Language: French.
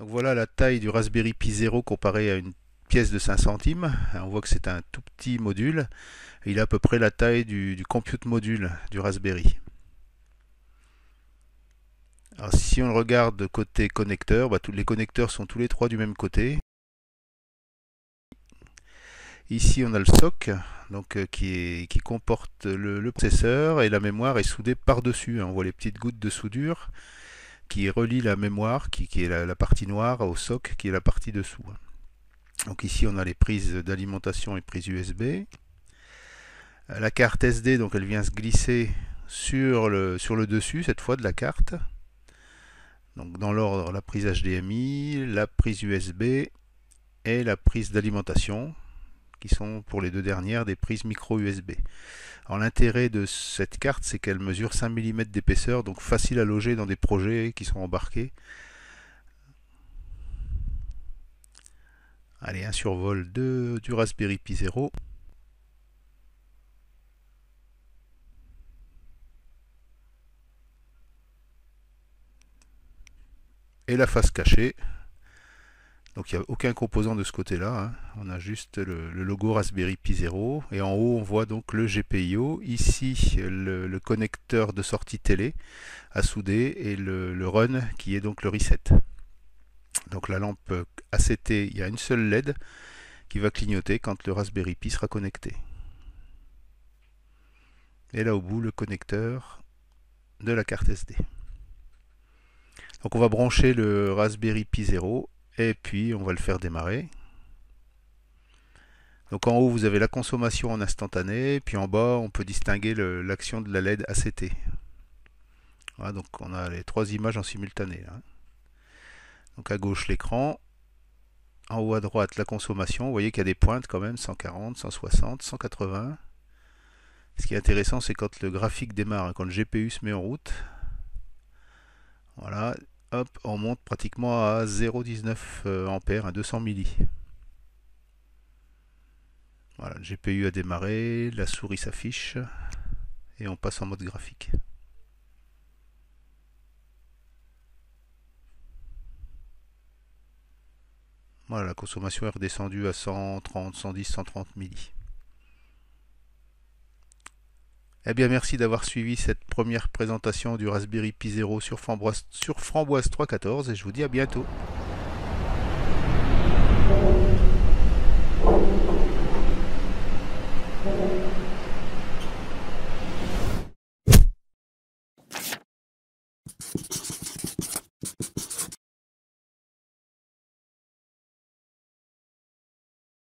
voilà la taille du Raspberry Pi 0 comparée à une pièce de 5 centimes. On voit que c'est un tout petit module. Il a à peu près la taille du, compute module du Raspberry. si on le regarde côté connecteur, bah, tous les connecteurs sont tous les trois du même côté. Ici, on a le SOC donc, euh, qui, comporte le, le, processeur et la mémoire est soudée par-dessus. On voit les petites gouttes de soudure qui relie la mémoire, qui, est la, partie noire, au SOC, qui est la partie dessous. Hein. Donc ici, on a les prises d'alimentation et prises USB. La carte SD, donc elle vient se glisser sur le, sur le dessus, cette fois, de la carte. Donc dans l'ordre, la prise HDMI, la prise USB et la prise d'alimentation, qui sont pour les deux dernières des prises micro USB. l'intérêt de cette carte c'est qu'elle mesure 5 mm d'épaisseur, donc facile à loger dans des projets qui sont embarqués. Allez, un survol du Raspberry Pi 0. Et la face cachée, donc il n'y a aucun composant de ce côté-là. Hein. On a juste le, logo Raspberry Pi 0. Et en haut, on voit donc le GPIO. Ici, le, connecteur de sortie télé à souder et le, le, run qui est donc le reset. Donc la lampe ACT, il y a une seule LED qui va clignoter quand le Raspberry Pi sera connecté. Et là au bout, le connecteur de la carte SD. Donc on va brancher le Raspberry Pi 0 et puis on va le faire démarrer. Donc en haut vous avez la consommation en instantané, puis en bas on peut distinguer l'action de la LED ACT. Voilà, donc on a les trois images en simultané. Hein. Donc à gauche l'écran, en haut à droite la consommation, vous voyez qu'il y a des pointes quand même, 140, 160, 180. Ce qui est intéressant c'est quand le graphique démarre, hein, quand le GPU se met en route. Voilà, hop, on monte pratiquement à 0,19 a à 200 milli. Voilà, le GPU a démarré, la souris s'affiche et on passe en mode graphique. Voilà, la consommation est redescendue à 130, 110, 130 milli. Eh bien, merci d'avoir suivi cette première présentation du Raspberry Pi Zero sur Framboise, sur Framboise 314 et je vous dis à bientôt.